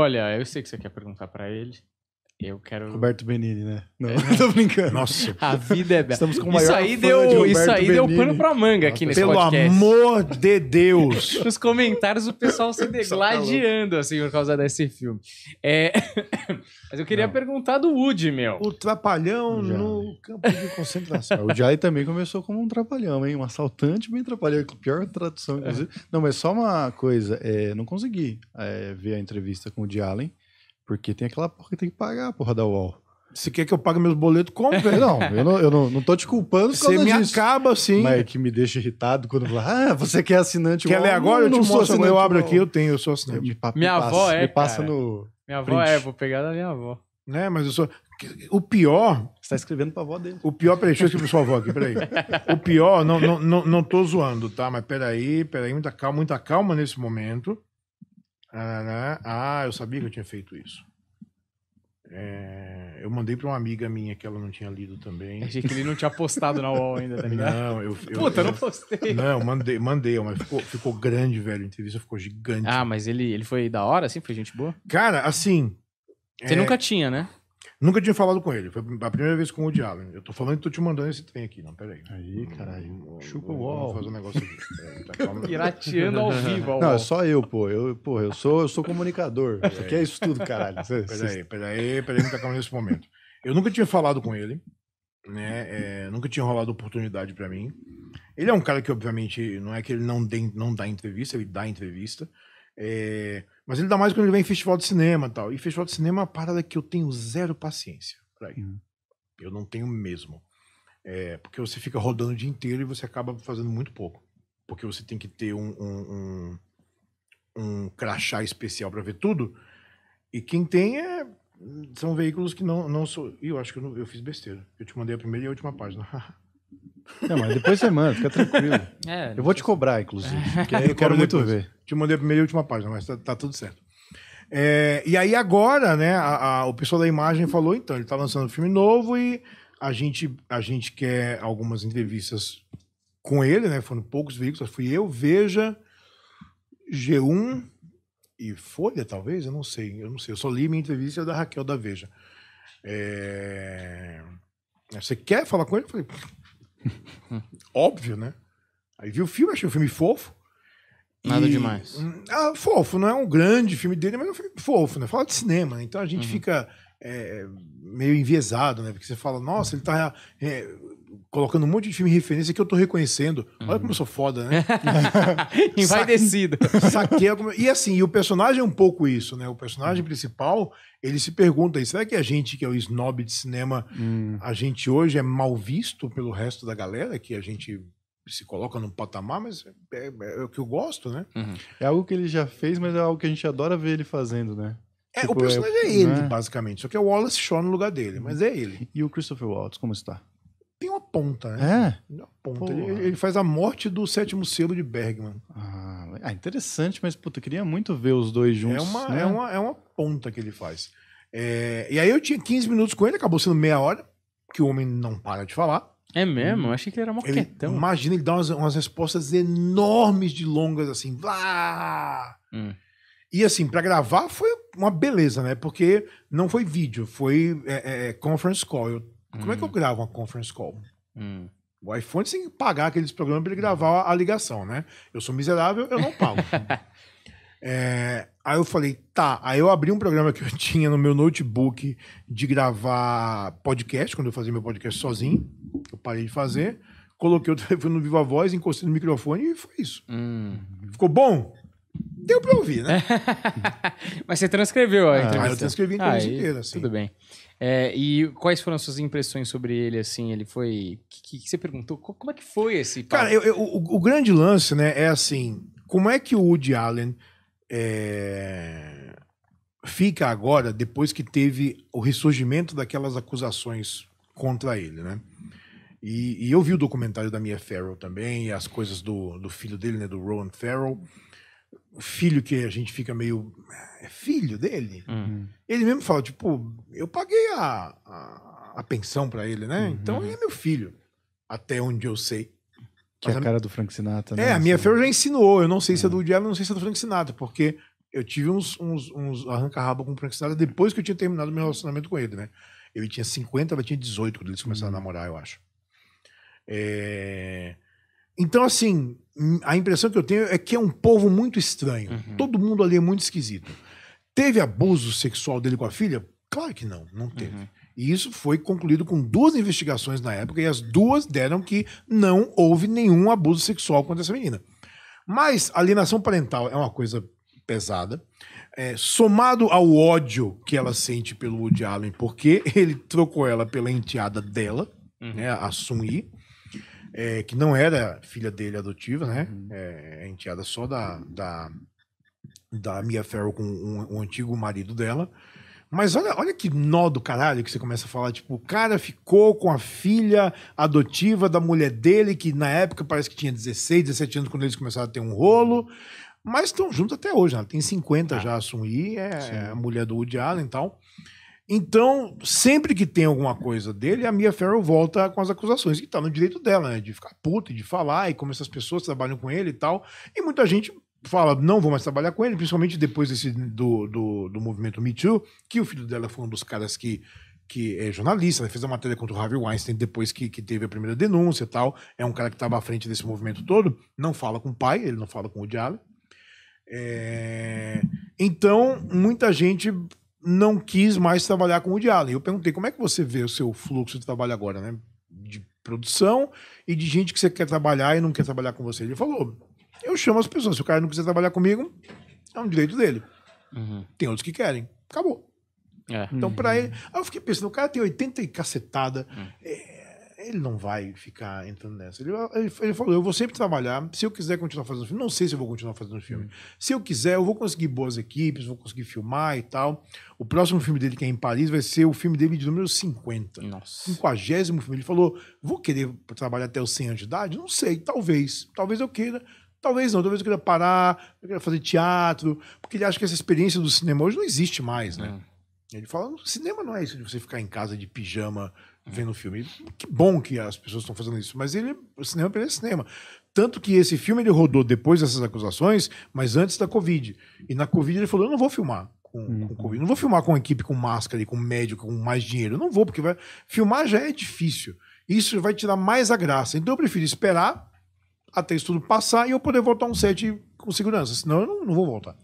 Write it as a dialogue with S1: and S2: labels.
S1: Olha, eu sei que você quer perguntar para ele. Eu quero. Roberto Benini, né? Não, é. tô brincando. Nossa. A vida é bela. Estamos com o Isso aí deu, de isso aí deu pano pra manga aqui nesse Pelo podcast. Pelo amor de Deus! Nos comentários o pessoal se tá degladiando, assim, por causa desse filme. É... Mas eu queria Não. perguntar do Woody, meu. O trapalhão no campo de concentração. o Jai também começou como um trapalhão, hein? Um assaltante bem trapalhão, com pior tradução, inclusive. É. Não, mas só uma coisa. É... Não consegui é, ver a entrevista com o Woody Allen porque tem aquela porra que tem que pagar, porra da UOL. Você quer que eu pague meus boletos? Compre. Não, eu não, eu não, não tô te culpando Você me disso. acaba, assim, Mas é que me deixa irritado quando fala, ah, você quer assinante Quer ler agora? Eu não, te não mostro, eu abro aqui, eu tenho, eu sou assinante. Me, me minha avó é, Me passa cara. no... Minha avó print. é, vou pegar da minha avó. Né, mas eu sou... O pior... Você tá escrevendo pra avó dele. O pior, peraí, deixa eu escrever pra sua avó aqui, peraí. o pior, não, não, não, não tô zoando, tá? Mas peraí, peraí, muita calma, muita calma nesse momento. Ah, eu sabia que eu tinha feito isso. É, eu mandei para uma amiga minha que ela não tinha lido também. Achei que ele não tinha postado na UOL ainda, tá ligado? Não, eu. eu Puta, eu, não postei. Não, mandei, mandei, mas ficou, ficou grande, velho. A entrevista ficou gigante. Ah, mas ele, ele foi da hora, assim? Foi gente boa? Cara, assim. Você é... nunca tinha, né? Nunca tinha falado com ele. Foi a primeira vez com o Woody Allen. Eu tô falando que tô te mandando esse trem aqui. Não, peraí. Aí, hum, caralho. Hum, Chupa o UOL. Vamos fazer um negócio aqui. É, tá Pirateando ao vivo. Ao não, é só eu, pô. Eu, pô, eu sou, eu sou comunicador. É. Isso aqui é isso tudo, caralho. peraí, peraí, peraí, não tá calma nesse momento. Eu nunca tinha falado com ele, né? É, nunca tinha rolado oportunidade para mim. Ele é um cara que, obviamente, não é que ele não, dê, não dá entrevista, ele dá entrevista. É, mas ainda mais quando ele vem em festival de cinema e tal. E festival de cinema é uma parada que eu tenho zero paciência. Hum. Eu não tenho mesmo. É, porque você fica rodando o dia inteiro e você acaba fazendo muito pouco. Porque você tem que ter um, um, um, um crachá especial para ver tudo. E quem tem é, são veículos que não, não sou. E eu acho que eu, não, eu fiz besteira. Eu te mandei a primeira e a última página. Não, mas depois você manda, fica tranquilo. É, eu vou te cobrar, inclusive. É. eu quero muito ver. Te mandei a primeira e última página, mas tá, tá tudo certo. É, e aí agora, né, a, a, o pessoal da imagem falou, então, ele tá lançando um filme novo e a gente, a gente quer algumas entrevistas com ele, né? Foram poucos veículos, fui eu, Veja, G1 e Folha, talvez, eu não sei, eu não sei. Eu só li minha entrevista é da Raquel da Veja. É... Você quer falar com ele? Eu falei, Óbvio, né? Aí vi o filme, achei o filme fofo.
S2: Nada e... demais.
S1: Hum, ah, fofo, não é um grande filme dele, mas é um filme fofo, né? Fala de cinema, né? Então a gente uhum. fica é, meio enviesado, né? Porque você fala, nossa, ele tá é, colocando um monte de filme referência que eu tô reconhecendo. Olha uhum. como eu sou foda, né? Envaidecido. Saquei alguma... E assim, e o personagem é um pouco isso, né? O personagem principal, ele se pergunta, será que a gente que é o snob de cinema, uhum. a gente hoje é mal visto pelo resto da galera, que a gente se coloca num patamar, mas é, é, é o que eu gosto, né? Uhum. É algo que ele já fez, mas é algo que a gente adora ver ele fazendo, né? É, tipo, o personagem é, é ele, né? basicamente. Só que é o Wallace Shawn no lugar dele, mas é ele. E o Christopher Waltz, como está? ponta, né? É? Na ponta. Ele, ele, faz a morte do sétimo selo de Bergman. Ah, ah interessante, mas puta, queria muito ver os dois é juntos. É uma, né? é uma, é uma ponta que ele faz. É, e aí eu tinha 15 minutos com ele, acabou sendo meia hora, que o homem não para de falar. É mesmo? Eu achei que ele era moquetão. Ele, imagina, ele dar umas, umas, respostas enormes de longas, assim. Blá! Hum. E assim, para gravar foi uma beleza, né? Porque não foi vídeo, foi é, é, conference call. Eu, como hum. é que eu hum. gravo uma conference call? Hum. O iPhone tem que pagar aqueles programas para ele gravar a, ligação, né? Eu sou miserável, eu não pago. é, aí eu falei, tá. Aí eu abri um programa que eu tinha no meu notebook de gravar podcast, quando eu fazia meu podcast sozinho. Eu parei de fazer. Coloquei o telefone no Viva Voz, encostei no microfone e foi isso. Hum. Ficou bom? Deu para ouvir, né? Mas você transcreveu a entrevista. Ah, eu transcrevi a entrevista ah, inteira, assim. Tudo bem. É, e quais foram as suas impressões sobre ele, assim? Ele foi... que, que você perguntou? Como é que foi esse... Papo? Cara, eu, eu, o, o, grande lance, né, é assim... Como é que o Woody Allen é, fica agora, depois que teve o ressurgimento daquelas acusações contra ele, né? E, e, eu vi o documentário da Mia Farrell também, as coisas do, do filho dele, né, do Rowan Farrow filho que a gente fica meio. É, é filho dele? Uhum. Ele mesmo fala, tipo, eu paguei a, a, a pensão para ele, né? Uhum. Então ele é meu filho. Até onde eu sei. Que é a cara do Frank Sinatra, é, né? É, a minha assim. já insinuou. Eu não sei se é, é. do Diabo, não sei se é do Frank Sinatra, porque eu tive uns, uns, uns arranca-rabo com o Frank Sinatra depois que eu tinha terminado meu relacionamento com ele, né? Ele tinha 50, ela tinha 18 quando eles começaram uhum. a hum. namorar, eu acho. É... Então, assim, a impressão que eu tenho é que é um povo muito estranho. Uhum. Todo mundo ali é muito esquisito. Teve abuso sexual dele com a filha? Claro que não, não teve. Uhum. E isso foi concluído com duas investigações na época, e as duas deram que não houve nenhum abuso sexual contra essa menina. Mas alienação parental é uma coisa pesada. É, somado ao ódio que ela sente pelo Woody Allen, porque ele trocou ela pela enteada dela, uhum. né, a Sun Yi, é, que não era filha dele adotiva, né? Uhum. É, é, enteada só da, da, da Mia Farrow com um, o antigo marido dela. Mas olha, olha que nó do caralho que você começa a falar. Tipo, o cara ficou com a filha adotiva da mulher dele, que na época parece que tinha 16, 17 anos quando eles começaram a ter um rolo. Mas estão juntos até hoje, né? Ela tem 50 ah, tá. já, a Sumi, é, é a mulher do Woody Allen e tal. Então, sempre que tem alguma coisa dele, a Mia Farrow volta com as acusações, que tá no direito dela, né? De ficar puta, de falar, e como essas pessoas trabalham com ele e tal. E muita gente fala, não vou mais trabalhar com ele, principalmente depois desse, do, do, do movimento Me Too, que o filho dela foi um dos caras que que é jornalista, né? fez a matéria contra o Harvey Weinstein depois que, que teve a primeira denúncia e tal. É um cara que estava à frente desse movimento todo. Não fala com o pai, ele não fala com o diabo É... Então, muita gente não quis mais trabalhar com o Diallo. Eu perguntei como é que você vê o seu fluxo de trabalho agora, né? De produção e de gente que você quer trabalhar e não quer trabalhar com você. Ele falou: eu chamo as pessoas. Se o cara não quiser trabalhar comigo, é um direito dele. Uhum. Tem outros que querem. Acabou. É. Então, uhum. para ele. Aí eu fiquei pensando: o cara tem 80 e cacetada. Uhum. É ele não vai ficar entrando nessa. Ele, ele, ele, falou: eu vou sempre trabalhar. Se eu quiser continuar fazendo filme, não sei se eu vou continuar fazendo filme. Uhum. Se eu quiser, eu vou conseguir boas equipes, vou conseguir filmar e tal. O próximo filme dele, que é em Paris, vai ser o filme dele de número 50. Nossa. 50 filme. Ele falou: vou querer trabalhar até os 100 anos de idade? Não sei, talvez. Talvez eu queira. Talvez não, talvez eu queira parar, eu queira fazer teatro, porque ele acha que essa experiência do cinema hoje não existe mais, né? Uhum. Ele fala: cinema não é isso de você ficar em casa de pijama vendo o filme. Que bom que as pessoas estão fazendo isso, mas ele, o cinema é cinema. Tanto que esse filme ele rodou depois dessas acusações, mas antes da Covid. E na Covid ele falou: eu não vou filmar. Com, uhum. com Covid. Não vou filmar com uma equipe com máscara e com médico, com mais dinheiro. Eu não vou, porque vai... filmar já é difícil. Isso vai tirar mais a graça. Então eu prefiro esperar até isso tudo passar e eu poder voltar um set com segurança. Senão eu não, não vou voltar.